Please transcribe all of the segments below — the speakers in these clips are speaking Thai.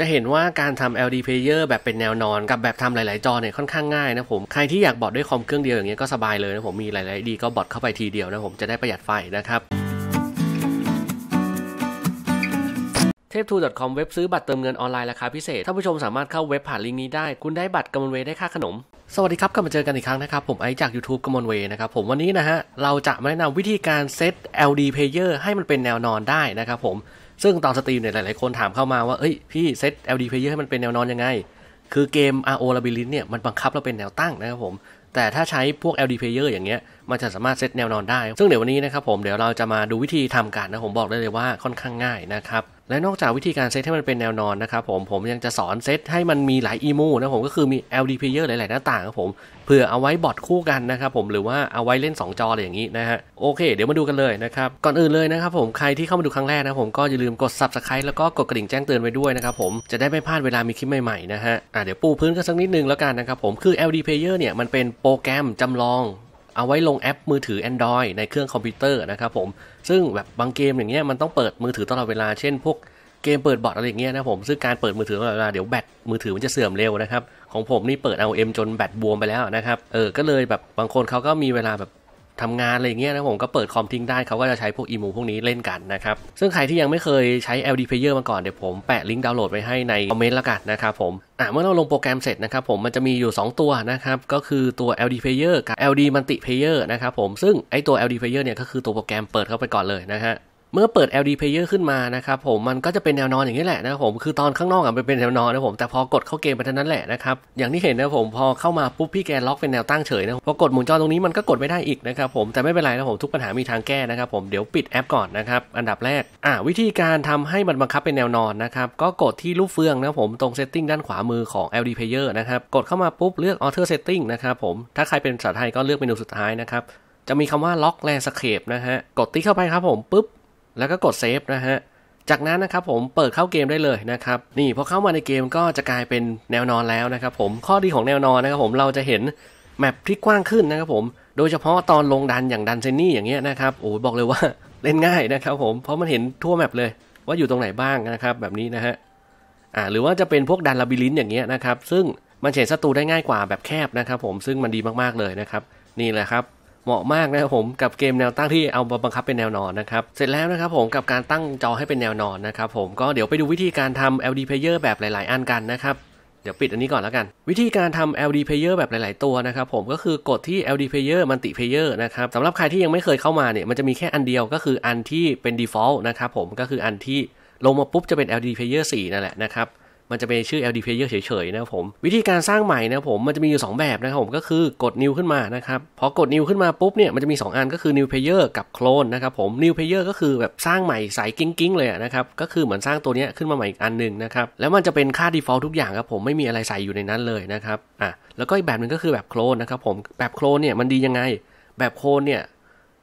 จะเห็นว่าการทำ LD player แบบเป็นแนวนอนกับแบบทำหลายๆจอเนี่ยค่อนข้างง่ายนะผม ใครที่อยากบอดด้วยคอมเครื่องเดียวอย่างเงี้ยก็สบายเลยนะผมมีหลายๆ ดีก็บอดเข้าไปทีเดียวนะผม จะได้ประหยัดไฟนะครับเทปทูคอมเว็บซื้อบัตรเติมเงินออนไลน์ราคาพิเศษท่านผู้ชมสามารถเข้าเว็บผ่านลิงก์นี้ได้ คุณได้บัตรกำมลเวได้ค่าขนมสวัสดีครับกลับมาเจอกันอีกครั้งนะครับผมไอจาก YouTube กำมลเวนะครับผมวันนี้นะฮะเราจะมาแนะนำวิธีการเซต LD Player ให้มันเป็นแนวนอนได้นะครับผมซึ่งตอนสตรีมเนี่ยหลายๆ คนถามเข้ามาว่าเอ้ย พี่ เซต LD player ให้มันเป็นแนวนอนยังไง คือเกม RO Labyrinth เนี่ยมันบังคับเราเป็นแนวตั้งนะครับผม แต่ถ้าใช้พวก LD player อย่างเงี้ยมันจะสามารถเซตแนวนอนได้ ซึ่งเดี๋ยววันนี้นะครับผม เดี๋ยวเราจะมาดูวิธีทำกันนะ ผมบอกได้เลยว่าค่อนข้างง่ายนะครับ และนอกจากวิธีการเซตให้มันเป็นแนวนอนนะครับผม ผมยังจะสอนเซตให้มันมีหลายอีมูนะผม ก็คือมี LD player หลายๆหน้าต่างครับผม เพื่อเอาไว้บอดคู่กันนะครับผม หรือว่าเอาไว้เล่น 2 จออะไรอย่างนี้นะฮะ โอเคเดี๋ยวมาดูกันเลยนะครับ ก่อนอื่นเลยนะครับผม ใครที่เข้ามาดูครั้งแรกนะผมก็อย่าลืมกด subscribe แล้วก็กดกระดิ่งแจ้งเตือนไว้ด้วยนะครับผม จะได้ไม่พลาดเวลามีคลิปใหม่ๆนะฮะอ่ะเดี๋ยวปูพื้นกันสักนิดนึงแล้วกันนะครับผมคือ LD player เนี่ยมันเป็นโปรแกรมจำลองเอาไว้ลงแอปมือถือ Android ในเครื่องคอมพิวเตอร์นะครับผม ซึ่งแบบบางเกมอย่างเงี้ยมันต้องเปิดมือถือตลอดเวลา เช่นพวกเกมเปิดบอร์ดอะไรอย่างเงี้ยนะผมซึ่งการเปิดมือถือตลอดเวลาเดี๋ยวแบตมือถือมันจะเสื่อมเร็วนะครับของผมนี่เปิดเอาเอ็มจนแบตบวมไปแล้วนะครับเออ ก็เลยแบบบางคนเขาก็มีเวลาแบบทำงานอะไรเงี้ยนะผมก็เปิดคอมทิ้งได้เขาก็จะใช้พวกอีมูพวกนี้เล่นกันนะครับ ซึ่งใครที่ยังไม่เคยใช้ LD Player มาก่อนเดี๋ยวผมแปะลิงก์ดาวน์โหลดไว้ให้ในคอมเมนต์แล้วกันนะครับผม อ่ะเมื่อเราลงโปรแกรมเสร็จนะครับผมมันจะมีอยู่ 2 ตัวนะครับ ก็คือตัว LD Player กับ LD Multiplayer นะครับผมซึ่งไอตัว LD Player เนี่ยก็คือตัวโปรแกรมเปิดเข้าไปก่อนเลยนะฮะเมื่อเปิด LD Player ขึ้นมานะครับผมมันก็จะเป็นแนวนอนอย่างนี้แหละนะผมคือตอนข้างนอกอ่ะเป็นแนวนอนนะผมแต่พอกดเข้าเกมไปเท่านั้นแหละนะครับอย่างที่เห็นนะผมพอเข้ามาปุ๊บพี่แกล็อกเป็นแนวตั้งเฉยนะพอกดหมุนจอตรงนี้มันก็กดไม่ได้อีกนะครับผมแต่ไม่เป็นไรนะผมทุกปัญหามีทางแก้นะครับผมเดี๋ยวปิดแอปก่อนนะครับอันดับแรกอ่าวิธีการทำให้มันบังคับเป็นแนวนอนนะครับก็กดที่รูปเฟืองนะผมตรงเซตติ้งด้านขวามือของ LD Player นะครับกดเข้ามาปุ๊บเลือก Alter Setting นะครับผมถ้าใครเป็นภาษาไทยก็เลือกเมนูสุดท้ายนะครับจะมีคำว่าล็อกแลนสเคปนะฮะกดติ๊กเข้าไปครับผมปุ๊บแล้วก็กดเซฟนะฮะ จากนั้นนะครับ ผมเปิดเข้าเกมได้เลยนะครับ นี่พอเข้ามาในเกมก็จะกลายเป็นแนวนอนแล้วนะครับผมข้อดีของแนวนอนนะครับผมเราจะเห็นแมปที่กว้างขึ้นนะครับผม โดยเฉพาะตอนลงดันอย่างดันเซนนี่อย่างเงี้ยนะครับโอ้บอกเลยว่าเล่นง่ายนะครับผมเพราะมันเห็นทั่วแมปเลยว่าอยู่ตรงไหนบ้างนะครับ แบบนี้นะฮะอ่าหรือว่าจะเป็นพวกดันลาบิลินอย่างเงี้ยนะครับซึ่งมันเฉดศัตรูได้ง่ายกว่าแบบแคบนะครับ ผมซึ่งมันดีมากๆเลยนะครับ นี่แหละครับเหมาะมากนะครับผมกับเกมแนวตั้งที่เอาบังคับเป็นแนวนอนนะครับเสร็จแล้วนะครับผมกับการตั้งจอให้เป็นแนวนอนนะครับ ผมก็เดี๋ยวไปดูวิธีการทำ LD player แบบหลาย ๆ อันกันนะครับเดี๋ยวปิดอันนี้ก่อนแล้วกัน วิธีการทำ LD player แบบหลาย ๆ ตัวนะครับผมก็คือกดที่ LD player multi player นะครับสำหรับใครที่ยังไม่เคยเข้ามาเนี่ยมันจะมีแค่อันเดียวก็คืออันที่เป็น default นะครับผมก็คืออันที่ลงมาปุ๊บจะเป็น LD player 4นั่นแหละนะครับมันจะเป็นชื่อ LD Player เฉยๆนะครับผม วิธีการสร้างใหม่นะผมมันจะมีอยู่ 2 แบบนะครับผมก็คือกด New ขึ้นมานะครับพอกด New ขึ้นมาปุ๊บเนี่ยมันจะมี2 อันก็คือ New Player กับ Clone นะครับผม New Player ก็คือแบบสร้างใหม่ใส่กิ้งๆเลยนะครับก็คือเหมือนสร้างตัวนี้ขึ้นมาใหม่อีกอันหนึ่งนะครับแล้วมันจะเป็นค่า default ทุกอย่างครับผมไม่มีอะไรใส่อยู่ในนั้นเลยนะครับอ่ะแล้วก็อีกแบบหนึ่งก็คือแบบโคลนนะครับผมแบบโคลนเนี่ยมันดียังไงแบบโคลนเนี่ย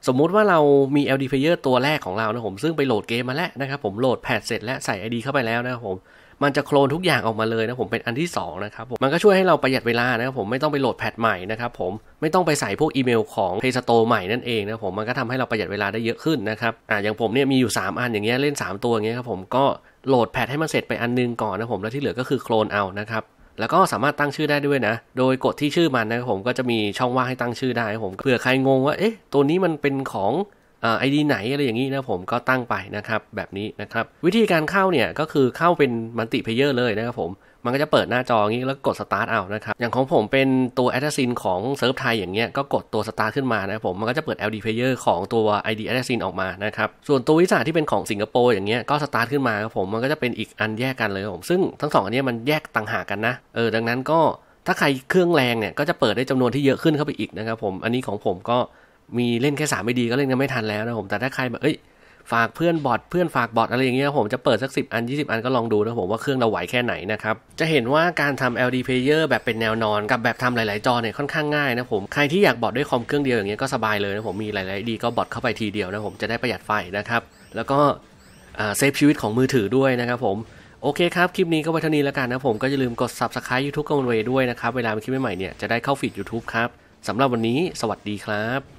สมมุติว่าเรามี LD player ตัวแรกของเรานะผมซึ่งไปโหลดเกมมาแล้วนะครับผมโหลดแพทเสร็จแล้วใส่ ID เข้าไปแล้วนะครับผมมันจะโคลนทุกอย่างออกมาเลยนะผมเป็นอันที่2นะครับผมมันก็ช่วยให้เราประหยัดเวลานะครับผมไม่ต้องไปโหลดแพทใหม่นะครับผมไม่ต้องไปใส่พวกอีเมลของ Play Store ใหม่นั่นเองนะผมมันก็ทำให้เราประหยัดเวลาได้เยอะขึ้นนะครับอ่าอย่างผมเนี่ยมีอยู่ 3 อันอย่างเงี้ยเล่น 3 ตัวอย่างเงี้ยครับผมก็โหลดแพทให้มันเสร็จไปอันนึงก่อนนะผมแล้วที่เหลือก็คือโคลนเอานะครับแล้วก็สามารถตั้งชื่อได้ด้วยนะ โดยกดที่ชื่อมันนะผมก็จะมีช่องว่างให้ตั้งชื่อได้ผมเผื่อใครงงว่าเอ๊ะตัวนี้มันเป็นของไอดีไหนอะไรอย่างนี้นะผมก็ตั้งไปนะครับ แบบนี้นะครับ วิธีการเข้าเนี่ย ก็คือเข้าเป็นมัลติเพเยอร์เลยนะครับผมมันก็จะเปิดหน้าจองี้แล้วกดสตาร์ทเอานะครับอย่างของผมเป็นตัว a อ s a s s i n ของเซิร์ฟไทยอย่างเงี้ยก็กดตัวสตาร์ทขึ้นมานะผมมันก็จะเปิด LD Player ของตัว ID a อ s a s s i n ออกมานะครับ ส่วนตัววิสาที่เป็นของสิงคโปร์อย่างเงี้ยก็สตาร์ทขึ้นมาครับผมมันก็จะเป็นอีกอันแยกกันเลยผมซึ่งทั้งสองอันนี้มันแยกต่างหากกันนะเออดังนั้นก็ถ้าใครเครื่องแรงเนี่ยก็จะเปิดได้จำนวนที่เยอะขึ้นเข้าไปอีกนะครับผมอันนี้ของผมก็มีเล่นแค่สามไม่ดีก็เล่นกันไม่ทันแล้วนะผมแต่ถ้าใครแบบเอ้ยฝากเพื่อนบอทเพื่อนฝากบอทอะไรอย่างเงี้ยผมจะเปิดสัก 10 อัน 20 อันก็ลองดูนะผมว่าเครื่องเราไหวแค่ไหนนะครับจะเห็นว่าการทำ LD player แบบเป็นแนวนอนกับแบบทำหลายๆจอเนี่ยค่อนข้างง่ายนะผมใครที่อยากบอทด้วยคอมเครื่องเดียวอย่างเงี้ยก็สบายเลยนะผมมีหลายๆดีก็บอทเข้าไปทีเดียวนะผมจะได้ประหยัดไฟนะครับ แล้วก็เซฟชีวิตของมือถือด้วยนะครับผมโอเคครับ คลิปนี้ก็ไว้เท่านี้แล้วกันนะผมก็อย่าลืมกด subscribe YouTube กังวเวด้วยนะครับเวลามีคลิปใหม่ๆเนี่ยจะได้เข้าฟีด YouTube ครับสำหรับวันนี้สวัสดีครับ